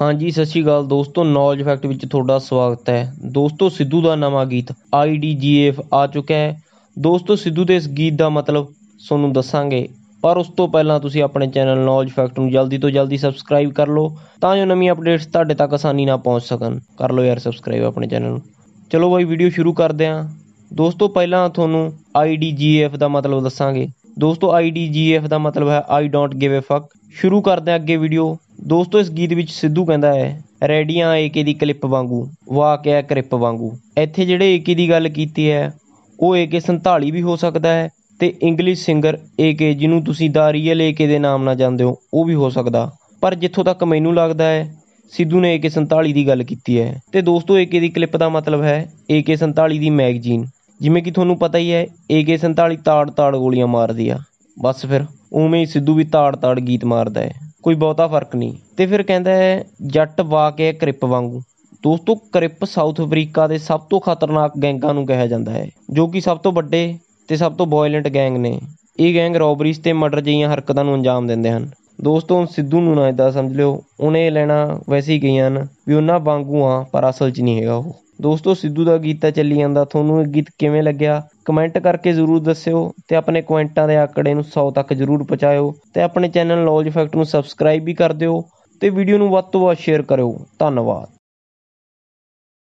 ਹਾਂਜੀ ਸਤਿ ਸ਼੍ਰੀ ਅਕਾਲ ਦੋਸਤੋ ਨੌਲੇਜ ਫੈਕਟ ਵਿੱਚ ਤੁਹਾਡਾ ਸਵਾਗਤ ਹੈ ਦੋਸਤੋ ਸਿੱਧੂ ਦਾ ਨਵਾਂ ਗੀਤ ਆਈਡੀਜੀਐਫ ਆ ਚੁੱਕਾ ਹੈ ਦੋਸਤੋ ਸਿੱਧੂ ਦੇ ਇਸ ਗੀਤ ਦਾ ਮਤਲਬ ਤੁਹਾਨੂੰ ਦੱਸਾਂਗੇ ਪਰ ਉਸ ਤੋਂ ਪਹਿਲਾਂ ਤੁਸੀਂ ਆਪਣੇ ਚੈਨਲ ਨੌਲੇਜ ਫੈਕਟ ਨੂੰ ਜਲਦੀ ਤੋਂ ਜਲਦੀ ਸਬਸਕ੍ਰਾਈਬ ਕਰ ਲਓ ਤਾਂ ਜੋ ਨਵੀਆਂ ਅਪਡੇਟਸ ਤੁਹਾਡੇ ਤੱਕ ਆਸਾਨੀ ਨਾਲ ਪਹੁੰਚ ਸਕਣ ਕਰ ਲਓ ਯਾਰ ਸਬਸਕ੍ਰਾਈਬ ਆਪਣੇ ਚੈਨਲ ਨੂੰ ਚਲੋ ਬਾਈ ਵੀਡੀਓ ਸ਼ੁਰੂ ਕਰਦੇ ਹਾਂ ਦੋਸਤੋ ਪਹਿਲਾਂ ਤੁਹਾਨੂੰ IDGF ਦਾ ਮਤਲਬ ਦੱਸਾਂਗੇ ਦੋਸਤੋ IDGF ਦਾ ਮਤਲਬ ਹੈ ਆਈ ਡੋਂਟ ਗਿਵ ਅ ਫੱਕ ਸ਼ੁਰੂ ਕਰਦੇ ਹਾਂ ਅੱਗੇ ਵੀਡੀਓ ਦੋਸਤੋ ਇਸ ਗੀਤ ਵਿੱਚ ਸਿੱਧੂ ਕਹਿੰਦਾ ਹੈ ਰੈਡੀਆਂ ਏਕੇ ਦੀ ਕਲਿੱਪ ਵਾਂਗੂ ਵਾਹ ਕਿਆ ਕ੍ਰਿਪ ਵਾਂਗੂ ਇੱਥੇ ਜਿਹੜੇ ਏਕੇ ਦੀ ਗੱਲ ਕੀਤੀ ਹੈ ਉਹ ਏਕੇ 47 ਵੀ ਹੋ ਸਕਦਾ ਹੈ ਤੇ ਇੰਗਲਿਸ਼ ਸਿੰਗਰ ਏਕੇ ਜਿਹਨੂੰ ਤੁਸੀਂ ਦਾ ਰੀਅਲ ਏਕੇ ਦੇ ਨਾਮ ਨਾਲ ਜਾਣਦੇ ਹੋ ਉਹ ਵੀ ਹੋ ਸਕਦਾ ਪਰ ਜਿੱਥੋਂ ਤੱਕ ਮੈਨੂੰ ਲੱਗਦਾ ਹੈ ਸਿੱਧੂ ਨੇ ਏਕੇ 47 ਦੀ ਗੱਲ ਕੀਤੀ ਹੈ ਤੇ ਦੋਸਤੋ ਏਕੇ ਦੀ ਕਲਿੱਪ ਦਾ ਮਤਲਬ ਹੈ ਏਕੇ 47 ਦੀ ਮੈਗਜ਼ੀਨ ਜਿਵੇਂ ਕਿ ਤੁਹਾਨੂੰ ਪਤਾ ਹੀ ਹੈ ਏਕੇ 47 ਤਾੜ-ਤਾੜ ਗੋਲੀਆਂ ਮਾਰਦੀ ਆ ਬਸ ਫਿਰ ਉਵੇਂ ਹੀ ਸਿੱਧੂ ਵੀ ਤਾੜ-ਤਾੜ ਗੀਤ ਮਾਰਦਾ ਹੈ ਕੋਈ ਬਹੁਤਾ ਫਰਕ ਨਹੀਂ ਤੇ ਫਿਰ ਕਹਿੰਦਾ ਹੈ ਜੱਟ ਵਾਕਿਆ ਕ੍ਰਿਪ ਵਾਂਗੂ ਦੋਸਤੋ ਕ੍ਰਿਪ ਸਾਊਥ ਅਫਰੀਕਾ ਦੇ ਸਭ ਤੋਂ ਖਤਰਨਾਕ ਗੈਂਗਾਂ ਨੂੰ ਕਿਹਾ ਜਾਂਦਾ ਹੈ ਜੋ ਕਿ ਸਭ ਤੋਂ ਵੱਡੇ ਤੇ ਸਭ ਤੋਂ ਵਾਇਲੈਂਟ ਗੈਂਗ ਨੇ ਇਹ ਗੈਂਗ ਰੋਬਰੀਜ਼ ਤੇ ਮਰਡਰ ਜਿਹੀਆਂ ਹਰਕਤਾਂ ਨੂੰ ਅੰਜਾਮ ਦਿੰਦੇ ਹਨ ਦੋਸਤੋ ਸਿੱਧੂ ਨੂੰ ਨਾ ਇਦਾਂ ਸਮਝ ਲਿਓ ਉਹਨੇ ਲੈਣਾ ਵੈਸੇ ਹੀ ਗਈਆਂ ਨੇ ਵੀ ਉਹਨਾਂ ਵਾਂਗੂ ਆ ਪਰ ਅਸਲ 'ਚ ਨਹੀਂ ਹੈਗਾ ਉਹ ਦੋਸਤੋ ਸਿੱਧੂ ਦਾ ਗੀਤ ਤਾਂ ਚੱਲੀ ਜਾਂਦਾ ਤੁਹਾਨੂੰ ਇਹ ਗੀਤ ਕਿਵੇਂ ਲੱਗਿਆ ਕਮੈਂਟ ਕਰਕੇ ਜ਼ਰੂਰ ਦੱਸਿਓ ਤੇ ਆਪਣੇ ਕਮੈਂਟਾਂ ਦੇ ਆਕੜੇ ਨੂੰ 100 ਤੱਕ ਜ਼ਰੂਰ ਪਹੁੰਚਾਇਓ ਤੇ ਆਪਣੇ ਚੈਨਲ ਨੌਲੇਜ ਫੈਕਟ ਨੂੰ ਸਬਸਕ੍ਰਾਈਬ ਵੀ ਕਰ ਦਿਓ ਤੇ ਵੀਡੀਓ ਨੂੰ ਵੱਧ ਤੋਂ ਵੱਧ ਸ਼ੇਅਰ ਕਰਿਓ ਧੰਨਵਾਦ